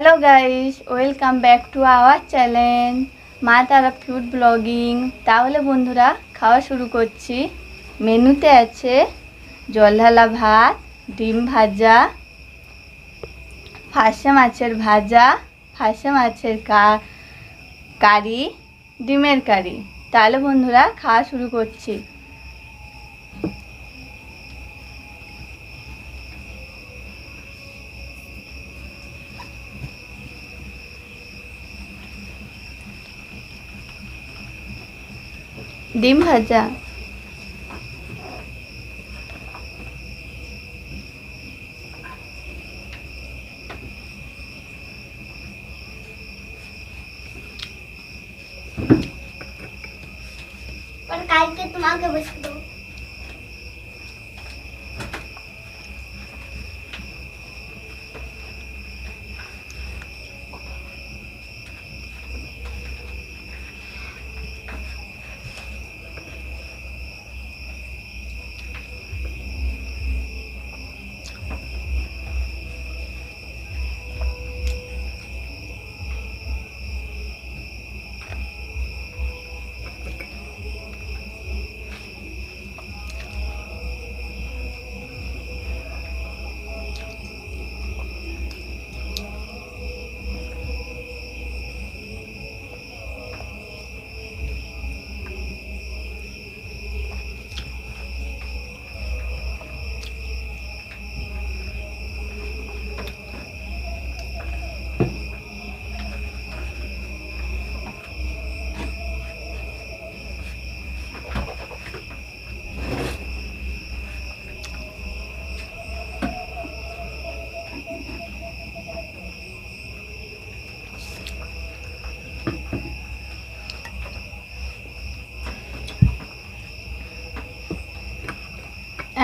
hello guys welcome back to our channel Maa Tara food blogging তাহলে বন্ধুরা খাওয়া শুরু করছি মেনুতে আছে জলঢালা ভাত ডিম ভাজা ফাঁসা মাছের ভাজা ফাঁসা মাছের কারি ডিমের কারি তাহলে বন্ধুরা খাওয়া শুরু করছি ডিম ভাজা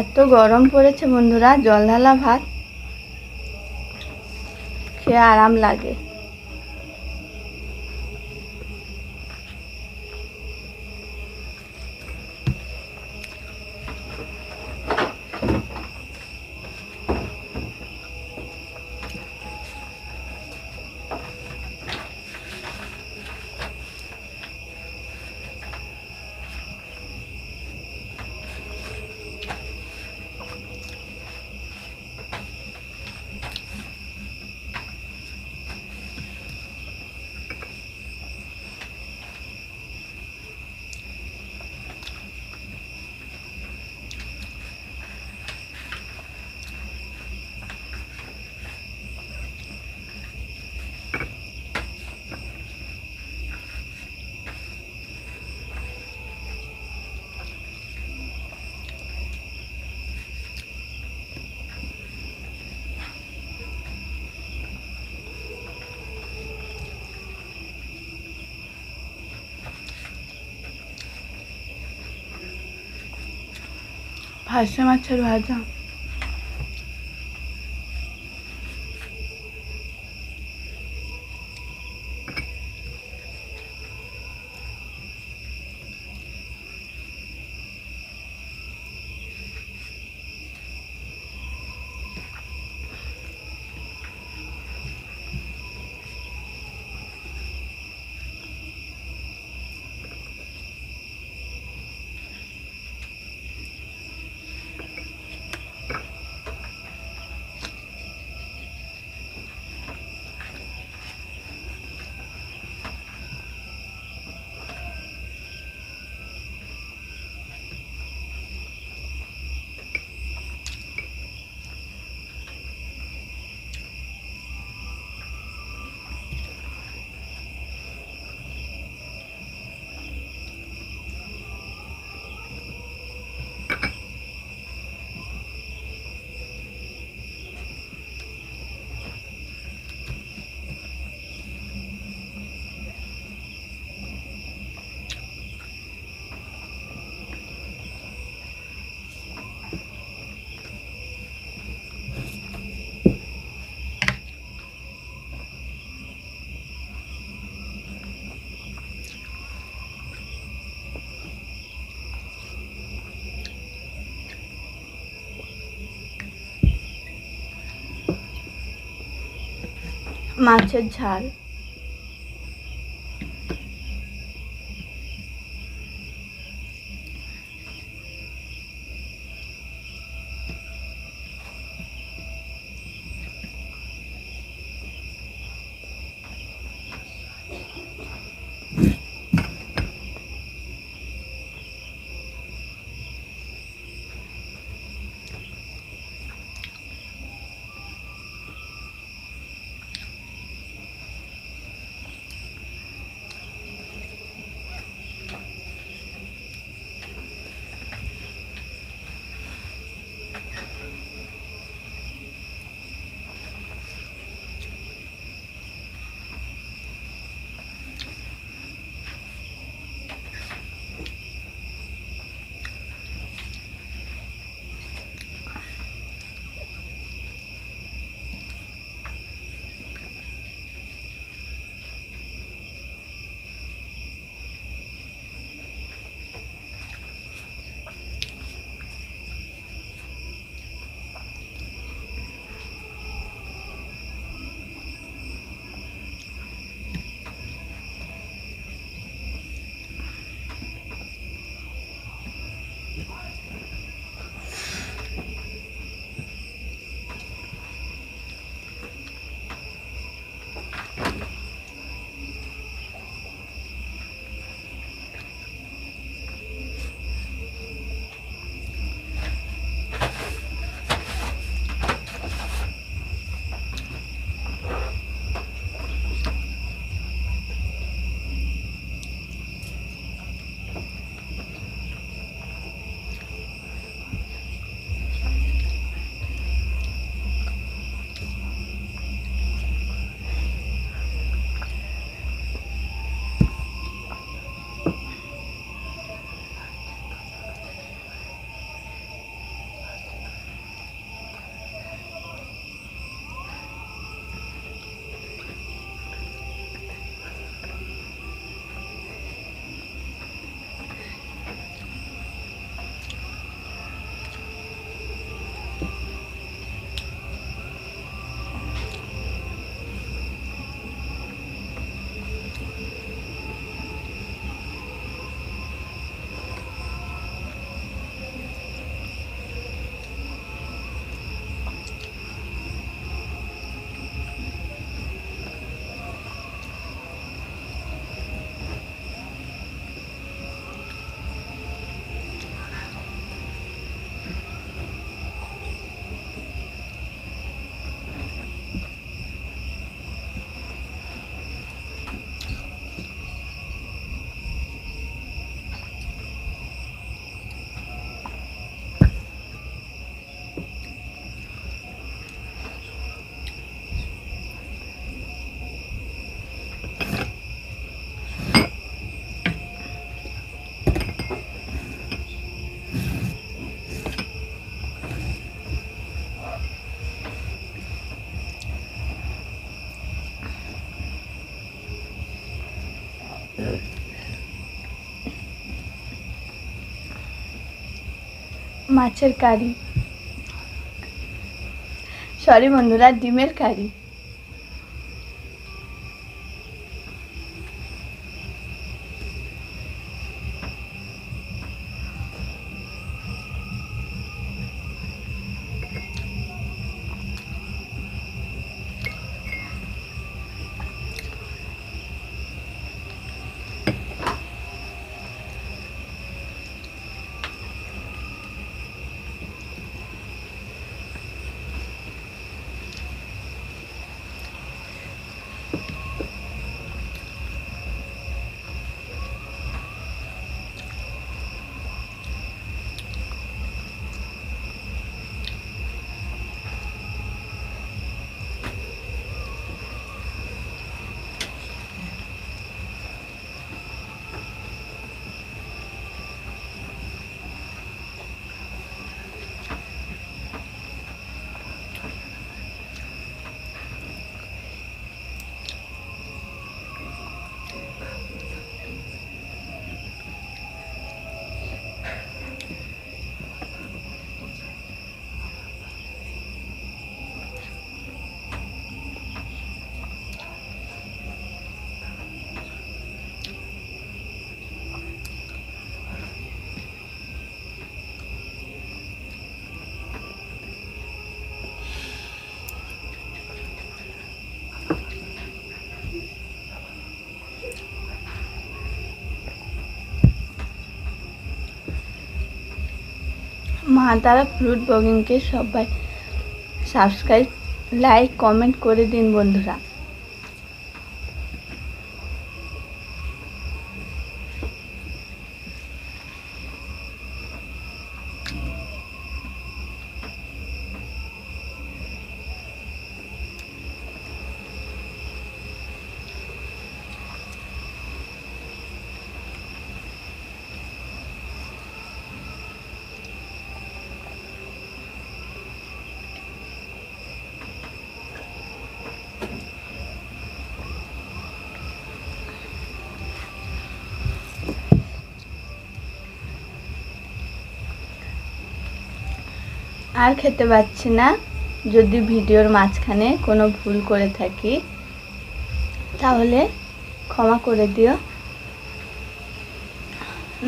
এত গরম পড়েছে বন্ধুরা জল ঢালা ভাত খেয়ে আরাম লাগে भाषा मच्छर भाजा মাছের ঝাল মাছের কারি সরি বন্ধুরা ডিমের কারি মা তারা ফ্রুট ব্লগিংকে সবাই সাবস্ক্রাইব লাইক কমেন্ট করে দিন বন্ধুরা আর খেতে পাচ্ছি না যদি ভিডিওর মাঝখানে কোনো ভুল করে থাকি তাহলে ক্ষমা করে দিও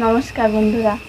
নমস্কার বন্ধুরা